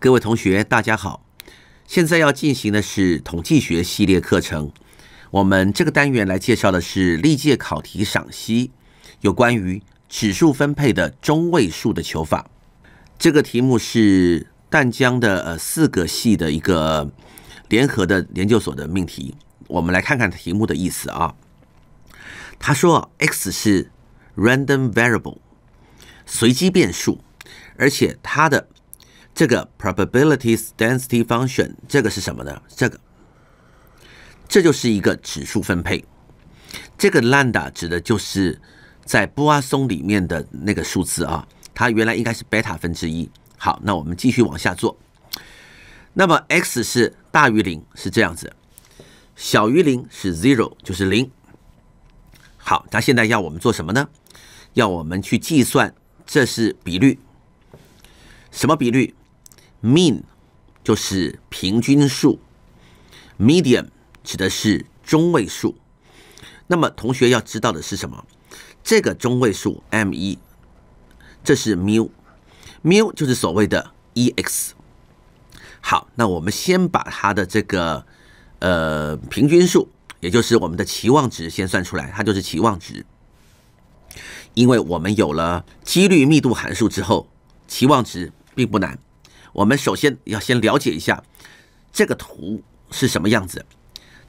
各位同学，大家好。现在要进行的是统计学系列课程。我们这个单元来介绍的是历届考题赏析，有关于指数分配的中位数的求法。这个题目是淡江的呃四个系的一个联合的研究所的命题。我们来看看题目的意思啊。他说，X 是 random variable，随机变数，而且它的。这个 probability density function 这个是什么呢？这个，这就是一个指数分配。这个 lambda 指的就是在阿松里面的那个数字啊，它原来应该是 beta 分之一。好，那我们继续往下做。那么 x 是大于零是这样子，小于零是 zero 就是零。好，它现在要我们做什么呢？要我们去计算，这是比率，什么比率？Mean 就是平均数 m e d i u m 指的是中位数。那么同学要知道的是什么？这个中位数 M 一，这是 mu，mu 就是所谓的 E X。好，那我们先把它的这个呃平均数，也就是我们的期望值，先算出来，它就是期望值。因为我们有了几率密度函数之后，期望值并不难。我们首先要先了解一下这个图是什么样子。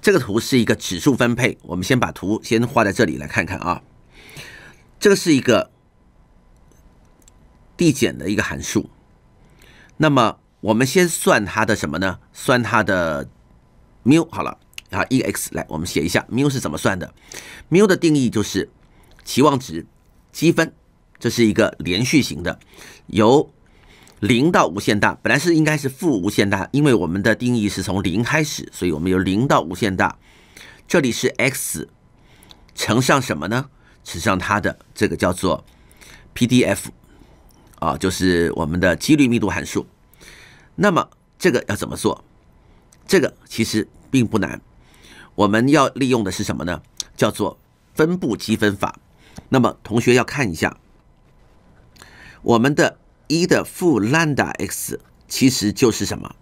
这个图是一个指数分配。我们先把图先画在这里，来看看啊。这个是一个递减的一个函数。那么我们先算它的什么呢？算它的缪好了啊。e x，来，我们写一下缪是怎么算的。缪的定义就是期望值积分，这是一个连续型的，由。零到无限大，本来是应该是负无限大，因为我们的定义是从零开始，所以我们有零到无限大。这里是 x 乘上什么呢？乘上它的这个叫做 PDF 啊，就是我们的几率密度函数。那么这个要怎么做？这个其实并不难，我们要利用的是什么呢？叫做分布积分法。那么同学要看一下我们的。一的负兰达 x 其实就是什么？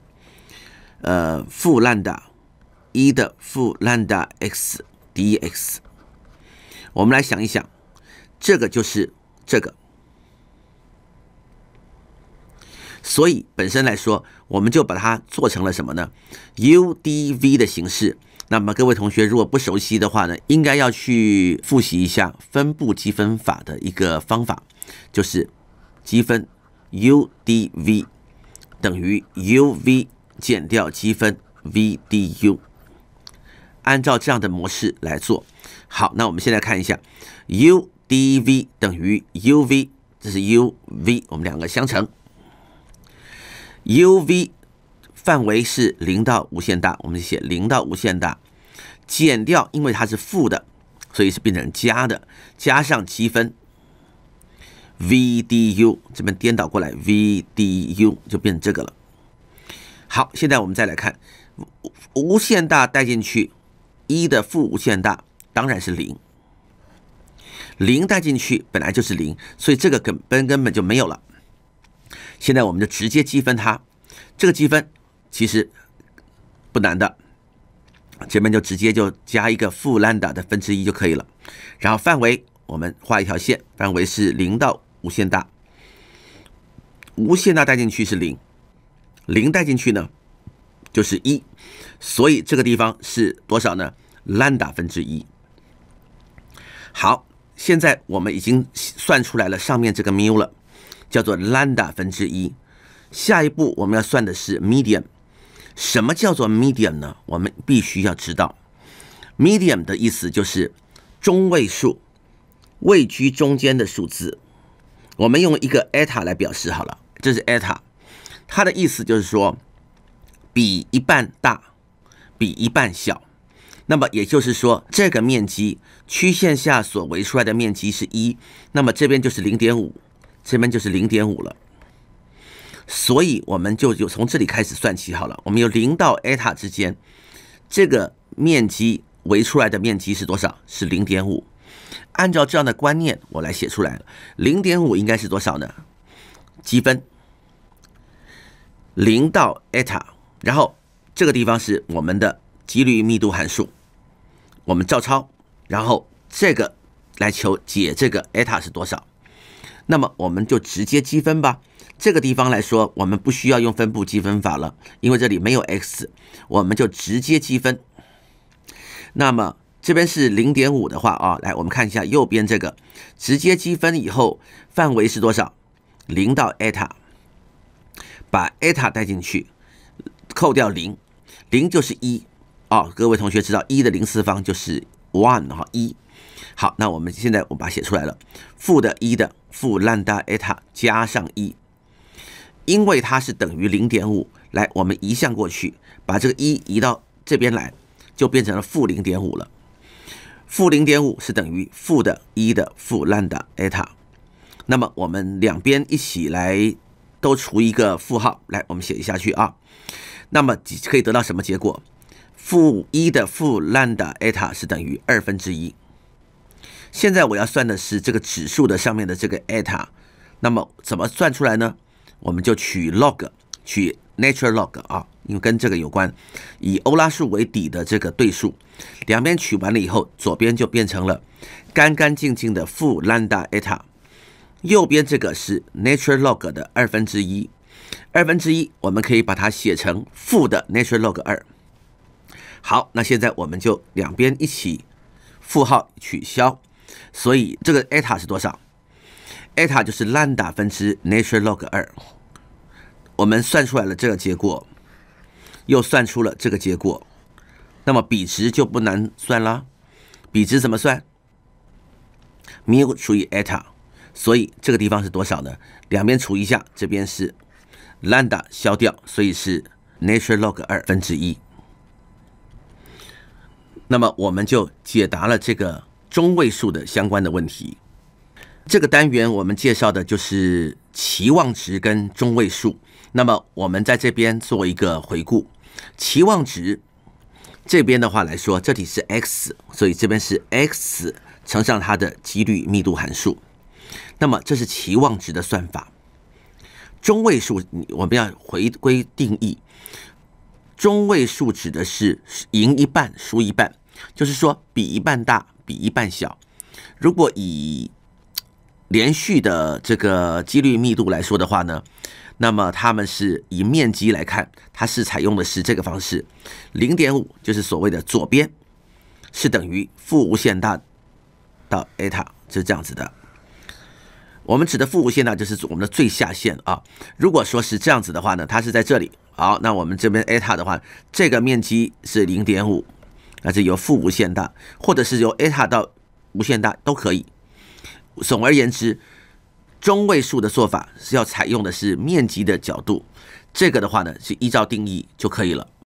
呃，负兰达一的负兰达 xdx。我们来想一想，这个就是这个。所以本身来说，我们就把它做成了什么呢？UDV 的形式。那么各位同学如果不熟悉的话呢，应该要去复习一下分布积分法的一个方法，就是积分。u d v 等于 u v 减掉积分 v d u，按照这样的模式来做。好，那我们现在看一下 u d v 等于 u v，这是 u v，我们两个相乘 u v 范围是零到无限大，我们写零到无限大减掉，因为它是负的，所以是变成加的，加上积分。vdu 这边颠倒过来，vdu 就变成这个了。好，现在我们再来看无限大带进去，一的负无限大当然是零，零带进去本来就是零，所以这个根根根本就没有了。现在我们就直接积分它，这个积分其实不难的，这边就直接就加一个负兰达的分之一就可以了。然后范围我们画一条线，范围是零到。无限大，无限大带进去是零，零带进去呢就是一，所以这个地方是多少呢？兰达分之一。好，现在我们已经算出来了上面这个缪了，叫做兰达分之一。下一步我们要算的是 m e d i u m 什么叫做 m e d i u m 呢？我们必须要知道 m e d i u m 的意思就是中位数，位居中间的数字。我们用一个 eta 来表示好了，这是 eta，它的意思就是说，比一半大，比一半小。那么也就是说，这个面积曲线下所围出来的面积是一，那么这边就是零点五，这边就是零点五了。所以我们就就从这里开始算起好了。我们由零到 eta 之间，这个面积围出来的面积是多少？是零点五。按照这样的观念，我来写出来了。零点五应该是多少呢？积分零到 eta，然后这个地方是我们的几率密度函数，我们照抄，然后这个来求解这个 eta 是多少。那么我们就直接积分吧。这个地方来说，我们不需要用分布积分法了，因为这里没有 x，我们就直接积分。那么。这边是零点五的话啊，来，我们看一下右边这个直接积分以后范围是多少？零到 eta，把 eta 带进去，扣掉零，零就是一啊。各位同学知道一的零次方就是 one 哈一。好，那我们现在我把它写出来了，负的一的负兰 da eta 加上一，因为它是等于零点五。来，我们移项过去，把这个一移到这边来，就变成了负零点五了。负零点五是等于负的一的负兰的 eta，那么我们两边一起来都除一个负号，来，我们写一下去啊，那么可以得到什么结果？负一的负兰的 eta 是等于二分之一。现在我要算的是这个指数的上面的这个 eta，那么怎么算出来呢？我们就取 log。取 natural log 啊，因为跟这个有关，以欧拉数为底的这个对数，两边取完了以后，左边就变成了干干净净的负 lambda eta，右边这个是 natural log 的二分之一，二分之一我们可以把它写成负的 natural log 二。好，那现在我们就两边一起负号取消，所以这个 eta 是多少？eta 就是 lambda 分之 natural log 二。我们算出来了这个结果，又算出了这个结果，那么比值就不难算了。比值怎么算？m u 除以 eta，所以这个地方是多少呢？两边除一下，这边是 lambda 消掉，所以是 n a t u r e l log 二分之一。那么我们就解答了这个中位数的相关的问题。这个单元我们介绍的就是期望值跟中位数。那么我们在这边做一个回顾，期望值这边的话来说，这里是 x，所以这边是 x 乘上它的几率密度函数。那么这是期望值的算法。中位数我们要回归定义，中位数指的是赢一半输一半，就是说比一半大比一半小。如果以连续的这个几率密度来说的话呢？那么它们是以面积来看，它是采用的是这个方式，零点五就是所谓的左边是等于负无限大到 eta 是这样子的。我们指的负无限大就是我们的最下限啊。如果说是这样子的话呢，它是在这里。好，那我们这边 eta 的话，这个面积是零点五，那是由负无限大或者是由 eta 到无限大都可以。总而言之。中位数的做法是要采用的是面积的角度，这个的话呢是依照定义就可以了。